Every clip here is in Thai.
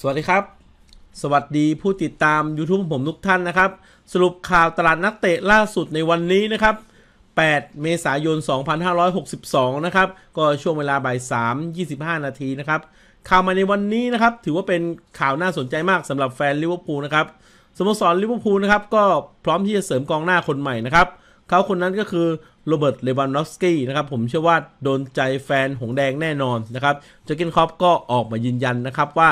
สวัสดีครับ สวัสดีผู้ติดตาม YouTube ผมทุกท่านนะครับ สรุปข่าวตลาดนักเตะล่าสุดในวันนี้นะครับ8เมษายน 2562นะครับ ก็ช่วงเวลาบ่าย3 25 นาทีนะครับ ข่าวมาในวันนี้นะครับถือว่าเป็นข่าวน่าสนใจมากสำหรับแฟนลิเวอร์พูลนะครับสโมสรลิเวอร์พูลนะครับก็พร้อมที่จะเสริมกองหน้าคนใหม่นะครับ เขาคนนั้นก็คือโรเบิร์ต เลวานอฟสกี้นะครับผมเชื่อว่าโดนใจแฟนหงแดงแน่นอนนะครับจอเกนคอปก็ออกมายืนยันนะครับว่า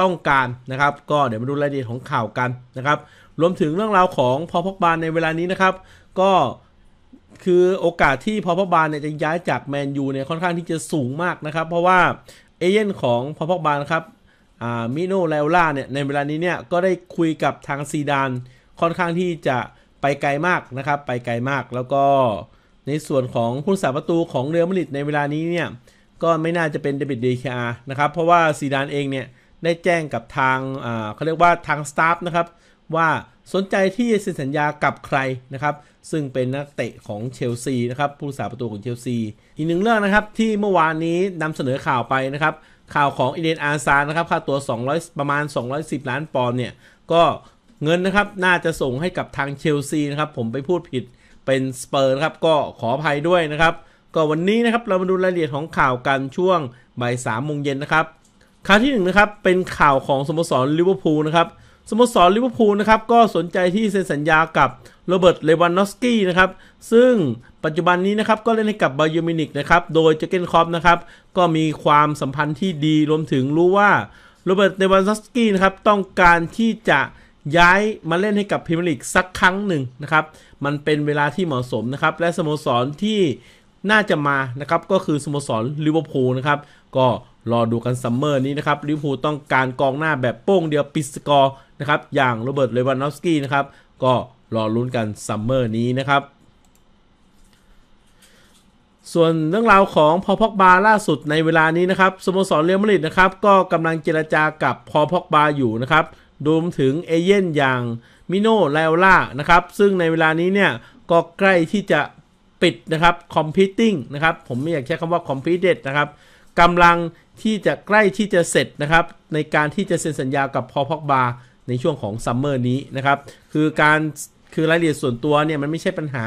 ต้องการนะครับก็เดี๋ยวมาดูรายละเอียดของข่าวกันนะครับรวมถึงเรื่องราวของพอพกบานในเวลานี้นะครับก็คือโอกาสที่พอพกบานเนี่ยจะย้ายจากแมนยูเนี่ยค่อนข้างที่จะสูงมากนะครับ เพราะว่าเอเย่นของพอพกบานครับมิโนไลล่าเนี่ยในเวลานี้เนี่ยก็ได้คุยกับทางซีดานค่อนข้างที่จะไปไกลมากนะครับไปไกลมากแล้วก็ในส่วนของผู้สาประตูของเรือมลริตในเวลานี้เนี่ยก็ไม่น่าจะเป็นเดบิดเดคานะครับเพราะว่าซีดานเองเนี่ยได้แจ้งกับทางเขาเรียกว่าทางสตาฟนะครับ ว่าสนใจที่จะเซ็นสัญญากับใครนะครับ ซึ่งเป็นนักเตะของเชลซีนะครับผู้สาประตูของเชลซีอีกหนึ่งเรื่องนะครับ ที่เมื่อวานนี้นำเสนอข่าวไปนะครับ ข่าวของอเดนอาซานนะครับค่าตัว 200 ประมาณ 210 ล้านปอนด์เนี่ย ก็เงินนะครับน่าจะส่งให้กับทางเชลซีนะครับ ผมไปพูดผิดเป็นสเปอร์ครับก็ขออภัยด้วยนะครับ ก็วันนี้นะครับเรามาดูรายละเอียดของข่าวกันช่วงบ่ายสามโมงเย็นนะครับข่าวที่1นนะครับเป็นข่าวของสโมสรลิเวอร์พูลนะครับสโมสรลิเวอร์พูลนะครับก็สนใจที่เซ็นสัญญากับโรเบิร์ต เลวานนอสกี้นะครับ ซึ่งปัจจุบันนี้นะครับก็เล่นให้กับบาเยอร์มินิกนะครับโดยเจเกนคอปนะครับก็มีความสัมพันธ์ที่ดีรวมถึงรู้ว่าโรเบิร์ต เลวานนอสกี้นะครับต้องการที่จะย้ายมาเล่นให้กับพรีเมียร์ลีก สักครั้งหนึ่งนะครับมันเป็นเวลาที่เหมาะสมนะครับ และสโมสรที่น่าจะมานะครับก็คือสโมสรลิเวอร์พูลนะครับก็รอดูกัน ซัมเมอร์ นี้ นะครับลิเวอร์พูลต้องการกองหน้าแบบโป้งเดียวปิดสกอร์นะครับ อย่าง โรเบิร์ต เลวานอฟสกี้นะครับ ก็รอลุ้นกัน ซัมเมอร์ นี้นะครับ ส่วนเรื่องราวของพอพอกบา ล่าสุดในเวลานี้ นะครับสโมสรเรอัลมาดริดนะครับ ก็กำลัง เจรจากับพอพอกบาอยู่นะครับรวมถึงเอเย่นอย่างมิโนไลโอล่านะครับซึ่งในเวลานี้เนี่ยก็ใกล้ที่จะปิดนะครับคอมพิวติ้งนะครับผมไม่อยากใช้คำว่าคอมพิวเต็ดนะครับกำลังที่จะใกล้ที่จะเสร็จนะครับ ในการที่จะเซ็นสัญญากับพอพอกบาในช่วงของซัมเมอร์นี้นะครับ คือการคือรายละเอียดส่วนตัวเนี่ยมันไม่ใช่ปัญหา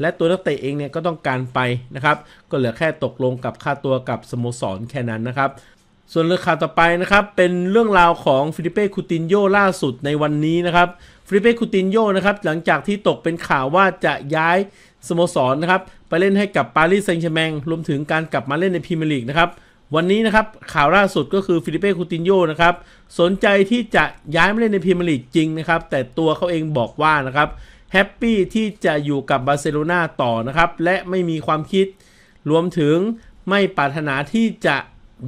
และตัวนักเตะเองเนี่ยก็ต้องการไปนะครับ ก็เหลือแค่ตกลงกับค่าตัวกับสโมสรแค่นั้นนะครับ ส่วนเรื่องข่าวต่อไปนะครับ เป็นเรื่องราวของฟิลิเป้คูตินโยล่าสุดในวันนี้นะครับฟิลิเป้คูตินโยนะครับหลังจากที่ตกเป็นข่าวว่าจะย้ายสโมสรนะครับไปเล่นให้กับปารีสแซงต์แชร์แมงรวมถึงการกลับมาเล่นในพรีเมียร์ลีกนะครับวันนี้นะครับข่าวล่าสุดก็คือฟิลิเป้คูตินโยนะครับ สนใจที่จะย้ายมาเล่นในพรีเมียร์ลีกจริงนะครับ แต่ตัวเขาเองบอกว่านะครับแฮปปี้ที่จะอยู่กับบาร์เซโลนาต่อนะครับ และไม่มีความคิดรวมถึงไม่ปรารถนาที่จะ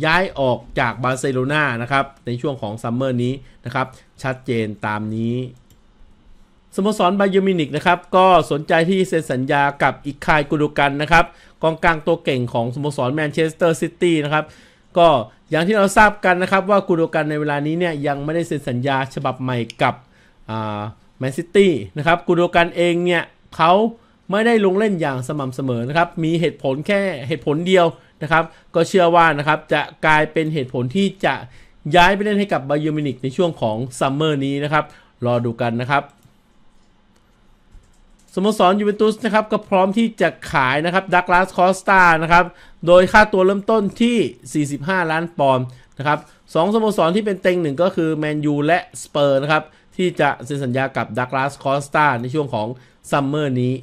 ย้ายออกจากบาร์เซโลนานะครับ ในช่วงของซัมเมอร์นี้นะครับ ชัดเจนตามนี้สโมสรไบเยอร์มินิกนะครับก็สนใจที่เซ็นสัญญากับอิคายกุดูกันนะครับ กองกลางตัวเก่งของสโมสรแมนเชสเตอร์ซิตี้นะครับก็อย่างที่เราทราบกันนะครับ ว่ากุดูกันในเวลานี้เนี่ยยังไม่ได้เซ็นสัญญาฉบับใหม่กับแมนซิตี้นะครับกุดูกันเองเนี่ยเขาไม่ได้ลงเล่นอย่างสม่ำเสมอนะครับ มีเหตุผลแค่เหตุผลเดียวนะครับ ก็เชื่อว่านะครับจะกลายเป็นเหตุผลที่จะย้ายไปเล่นให้กับไบเยอร์มินิกในช่วงของซัมเมอร์นี้นะครับ รอดูกันนะครับสโมสร ยูเวนตุสนะครับก็พร้อมที่จะขายนะครับดักลาสคอสตานะครับ โดยค่าตัวเริ่มต้นที่ 45 ล้านปอนด์นะครับสองสโมสรที่เป็นเต็งหนึ่งก็คือแมนยูและสเปอร์นะครับ ที่จะเซ็นสัญญากับดักลาสคอสตาในช่วงของซัมเมอร์นี้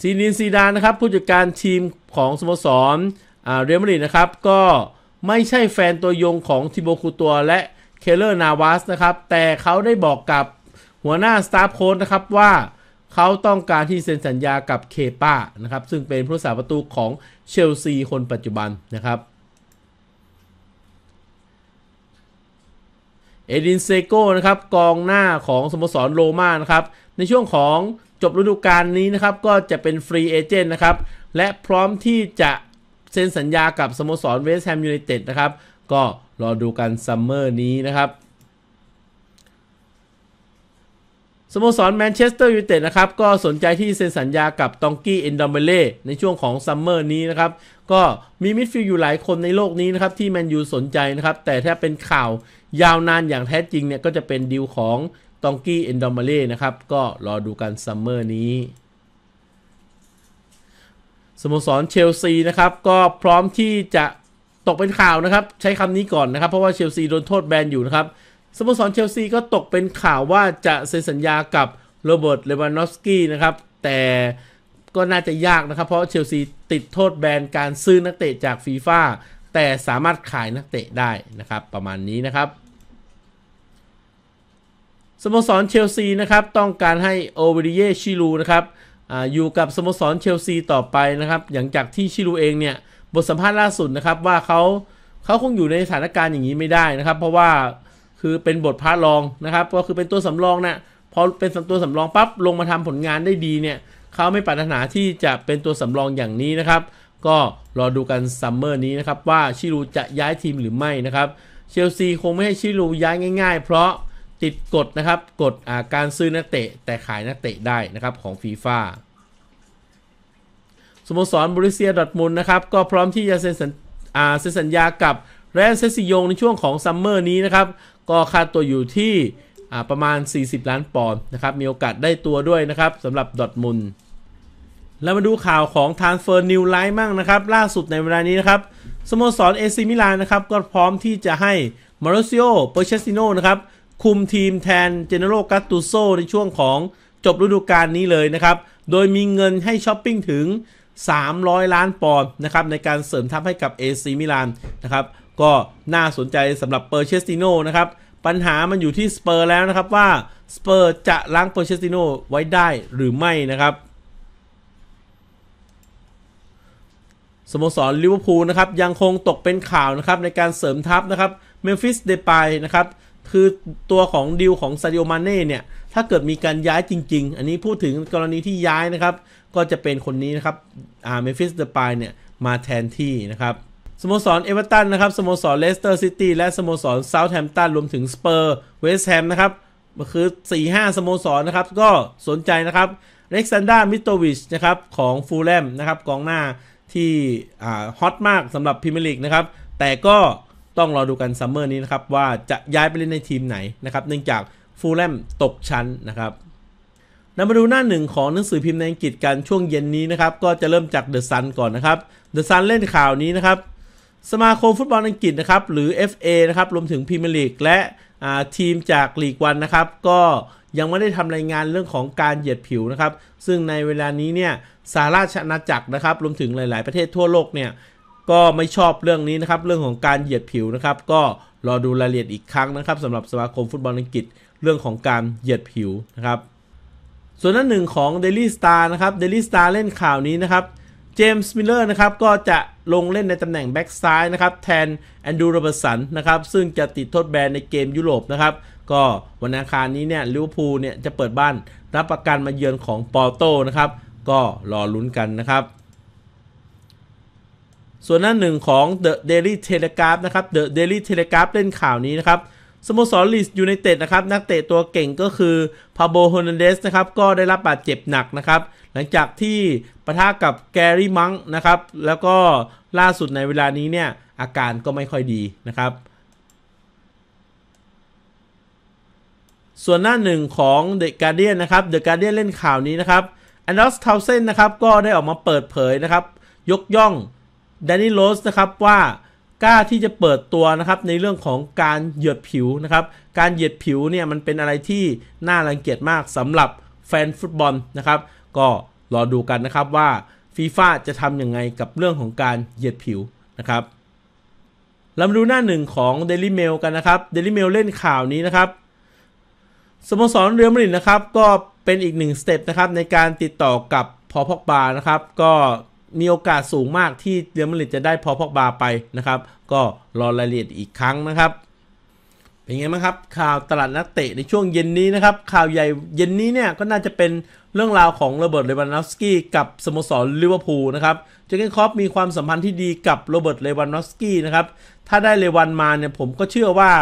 ซีนินซีดานนะครับ ผู้จัดการทีมของสโมสรเรอัลมาดริดนะครับ ก็ไม่ใช่แฟนตัวยงของทิโบคูตัวและเคเลอร์นาวาสนะครับแต่เขาได้บอกกับหัวหน้าสตาฟโค้ดนะครับว่าเขาต้องการที่เซ็นสัญญากับเคป้านะครับ ซึ่งเป็นผู้สาประตูของเชลซีคนปัจจุบันนะครับเอดินเซโก้นะครับกองหน้าของสโมสรโรม่านะครับ ในช่วงของจบฤดูกาลนี้นะครับก็จะเป็นฟรีเอเจนต์นะครับ และพร้อมที่จะเซ็นสัญญากับสโมสรเวสต์แฮมยูไนเต็ดนะครับ ก็รอดูกันซัมเมอร์นี้นะครับสโมสรแมนเชสเตอร์ยูไนเต็ดนะครับก็สนใจที่เซ็นสัญญากับตองกี้เอนดอมเบเล่ในช่วงของซัมเมอร์นี้นะครับ ก็มีมิดฟิลด์อยู่หลายคนในโลกนี้นะครับที่แมนยูสนใจนะครับ แต่ถ้าเป็นข่าวยาวนานอย่างแท้จริง เนี่ยก็จะเป็นดีลของตองกี้เอนดอมเบเล่นะครับก็รอดูกันซัมเมอร์นี้ สโมสรเชลซีนะครับก็พร้อมที่จะตกเป็นข่าวนะครับใช้คำนี้ก่อนนะครับเพราะว่าเชลซีโดนโทษแบนอยู่นะครับสโมสรเชลซีก็ตกเป็นข่าวว่าจะเซ็นสัญญากับโรเบิร์ตเลวานอฟสกี้นะครับ แต่ก็น่าจะยากนะครับ เพราะเชลซีติดโทษแบนการซื้อนักเตะจากฟีฟ่าแต่สามารถขายนักเตะได้นะครับประมาณนี้นะครับ สโมสรเชลซีนะครับต้องการให้โอเวริเยชิลูนะครับออยู่กับสโมสรเชลซีต่อไปนะครับ อย่างจากที่ชิลูเองเนี่ยบทสัมภาษณ์ล่าสุดนะครับว่าเขาเขาคงอยู่ในสถานการณ์อย่างนี้ไม่ได้นะครับ เพราะว่าคือเป็นบทพารรองนะครับ ก็คือเป็นตัวสำรองนะพอเป็นตัวสำรองปั๊บลงมาทำผลงานได้ดีเนี่ย เขาไม่ปรารถนาที่จะเป็นตัวสำรองอย่างนี้นะครับ ก็รอดูกัน ซัมเมอร์นี้นะครับ ว่าชิรูจะย้ายทีมหรือไม่นะครับ เชลซีคงไม่ให้ชิรูย้ายง่ายๆ เพราะติดกฎนะครับกฎาการซื้อนักเตะแต่ขายนักเตะได้นะครับของฟีฟ่าสโมสรบริเซียดอทมุลนะครับ ก็พร้อมที่จะเซ็นสัญญากับแรนเซซิยง ในช่วงของซัมเมอร์นี้นะครับก็ค่าตัวอยู่ที่ประมาณ 40 ล้านปอนด์นะครับ มีโอกาสได้ตัวด้วยนะครับสำหรับดอทมุนแล้วมาดูข่าวของทา a เฟอร์นิวไล n e มั่งนะครับ ล่าสุดในเวลานี้นะครับสโมสรเอซิมิลานนะครับ ก็พร้อมที่จะให้มาริซิโอเปอร์เชสติโนนะครับ คุมทีมแทนเจเนโรกัตตูโซในช่วงของจบฤดูกาลนี้เลยนะครับ โดยมีเงินให้ช้อปปิ้งถึง 300 ล้านปอนด์นะครับในการเสริมทัพให้กับเอซิมิลานนะครับก็น่าสนใจสำหรับเปอร์เชสติโนนะครับ ปัญหามันอยู่ที่สเปอร์แล้วนะครับว่าสเปอร์จะล้างเปอร์เชสติโนไว้ได้หรือไม่นะครับสโมสรลิเวอร์พูลนะครับ ยังคงตกเป็นข่าวนะครับ ในการเสริมทัพนะครับเมมฟิสเดปายนะครับ คือตัวของดิวของซาดิโอมาเน่เนี่ยถ้าเกิดมีการย้ายจริง ๆ อันนี้พูดถึงกรณีที่ย้ายนะครับ ก็จะเป็นคนนี้นะครับอ่าเมมฟิสเดปายเนี่ยมาแทนที่นะครับสโมสรเอเวอร์ตันนะครับ สโมสรเลสเตอร์ซิตี้และสโมสรเซาท์แฮมป์ตันรวมถึงสเปอร์เวสต์แฮมนะครับคือ 4-5 สโมสรนะครับ ก็สนใจนะครับเล็กซานดามิโตวิชนะครับของฟูลแลมนะครับกองหน้าที่ฮอตมากสำหรับพรีเมียร์ลีกนะครับแต่ก็ต้องรอดูกันซัมเมอร์นี้นะครับ ว่าจะย้ายไปเล่นในทีมไหนนะครับเนื่องจากฟูลแลมตกชั้นนะครับนำมาดูหน้าหนึ่งของหนังสือพิมพ์ในอังกฤษกัน ช่วงเย็นนี้นะครับก็จะเริ่มจากเดอะซันก่อนนะครับเดอะซันเล่นข่าวนี้นะครับสมาคมฟุตบอลอังกฤษนะครับหรือ FA นะครับรวมถึงพรีเมียร์ลีกและทีมจากลีกวันนะครับ ก็ยังไม่ได้ทำรายงานเรื่องของการเหยียดผิวนะครับ ซึ่งในเวลานี้เนี่ยสาราชนาจักรนะครับ รวมถึงหลาย ๆ ประเทศทั่วโลกเนี่ยก็ไม่ชอบเรื่องนี้นะครับ เรื่องของการเหยียดผิวนะครับ ก็รอดูรายละเอียดอีกครั้งนะครับสำหรับสมาคมฟุตบอลอังกฤษ เรื่องของการเหยียดผิวนะครับ ส่วนนั้นหนึ่งของ Daily Star นะครับ Daily Star เล่นข่าวนี้นะครับจมส์มิลเลอร์นะครับ ก็จะลงเล่นในตำแหน่งแบ็กซ้ายนะครับแทนแอนดูโร์บสันนะครับซึ่งจะติดโทษแบนในเกมยุโรปนะครับก็วันอังคารนี้เนี่ยลิเวอร์พูลเนี่ยจะเปิดบ้านรับประกันมาเยือนของปอร์โตนะครับก็รอลุ้นกันนะครับ ส่วนหน้าหนึ่งของ The Daily Telegraph นะครับ The Daily Telegraph เล่นข่าวนี้นะครับสโมสรลีสยูไนเต็ดนะครับ นักเตะตัวเก่งก็คือพาโบโฮนันเดสนะครับ ก็ได้รับบาดเจ็บหนักนะครับ หลังจากที่ปะทะกับแกรี่มังนะครับ แล้วก็ล่าสุดในเวลานี้เนี่ย อาการก็ไม่ค่อยดีนะครับ ส่วนหน้าหนึ่งของเดอะการ์เดียนนะครับเดอะการ์เดียนเล่นข่าวนี้นะครับแอนดรอสทาวเซนนะครับ ก็ได้ออกมาเปิดเผยนะครับ ยกย่องแดนนี่โรสนะครับว่ากล้าที่จะเปิดตัวนะครับในเรื่องของการเหยียดผิวนะครับ การเหยียดผิวเนี่ยมันเป็นอะไรที่น่ารังเกียจมากสำหรับแฟนฟุตบอลนะครับ ก็รอดูกันนะครับว่าฟีฟ่าจะทำยังไงกับเรื่องของการเหยียดผิวนะครับเรามาดูหน้าหนึ่งของ Daily Mail กันนะครับ Daily Mail เล่นข่าวนี้นะครับสโมสรเรือัลมรินนะครับ ก็เป็นอีกหนึ่งสเต็ปนะครับในการติดต่อกับพอพอกบานะครับก็มีโอกาสสูงมากที่เรอัลมาดริดจะได้พอพอกบาไปนะครับ ก็รอรายละเอียดอีกครั้งนะครับ เป็นไงบ้างครับข่าวตลาดนักเตะในช่วงเย็นนี้นะครับข่าวใหญ่เย็นนี้เนี่ยก็น่าจะเป็นเรื่องราวของโรเบิร์ต เลวานอฟสกี้กับสโมสรลิเวอร์พูลนะครับ เจเกนคอปมีความสัมพันธ์ที่ดีกับโรเบิร์ต เลวานอฟสกี้นะครับ ถ้าได้เลวันมาเนี่ยผมก็เชื่อว่า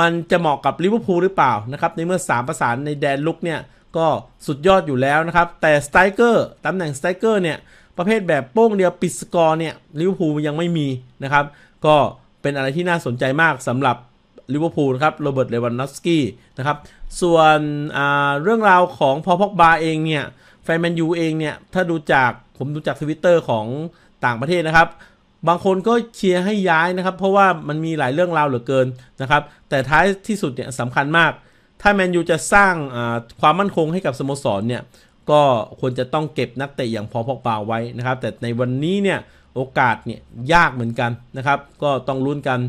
มันจะเหมาะกับลิเวอร์พูลหรือเปล่านะครับ ในเมื่อ 3 ประสานในแดนลุกเนี่ยก็สุดยอดอยู่แล้วนะครับแต่สไตรเกอร์ตำแหน่งสไตรเกอร์เนี่ยประเภทแบบโป้งเดียวปิดสกอร์เนี่ยลิเวอร์พูลยังไม่มีนะครับ ก็เป็นอะไรที่น่าสนใจมากสำหรับลิเวอร์พูลครับ โรเบิร์ต เลวันนอสกี้นะครับ ส่วนเรื่องราวของพอพอกบาเองเนี่ยแฟนแมนยูเองเนี่ย ถ้าดูจากผมดูจากทวิตเตอร์ของต่างประเทศนะครับ บางคนก็เชียร์ให้ย้ายนะครับ เพราะว่ามันมีหลายเรื่องราวเหลือเกินนะครับแต่ท้ายที่สุดเนี่ยสำคัญมากถ้าแมนยูจะสร้างความมั่นคงให้กับสโมสรเนี่ยก็ควรจะต้องเก็บนักเตะอย่างพอพอกเปล่าไว้นะครับ แต่ในวันนี้เนี่ยโอกาสเนี่ยยากเหมือนกันนะครับก็ต้องลุ้นกัน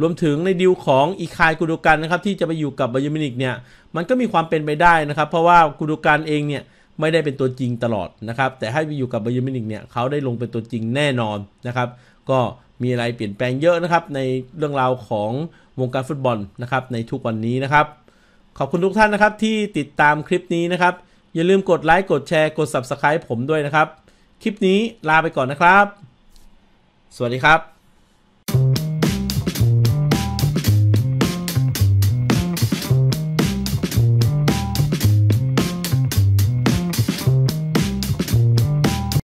รวมถึงในดิวของอีคายกุดูกันนะครับ ที่จะไปอยู่กับบายมินิกเนี่ย มันก็มีความเป็นไปได้นะครับ เพราะว่ากุดูกันเองเนี่ยไม่ได้เป็นตัวจริงตลอดนะครับ แต่ให้ไปอยู่กับบายมินิกเนี่ยเขาได้ลงเป็นตัวจริงแน่นอนนะครับ ก็มีอะไรเปลี่ยนแปลงเยอะนะครับ ในเรื่องราวของวงการฟุตบอลนะครับ ในทุกวันนี้นะครับ ขอบคุณทุกท่านนะครับที่ติดตามคลิปนี้นะครับอย่าลืมกดไลค์ กดแชร์ กด Subscribe ผมด้วยนะครับ คลิปนี้ลาไปก่อนนะครับ สวัสดีครับ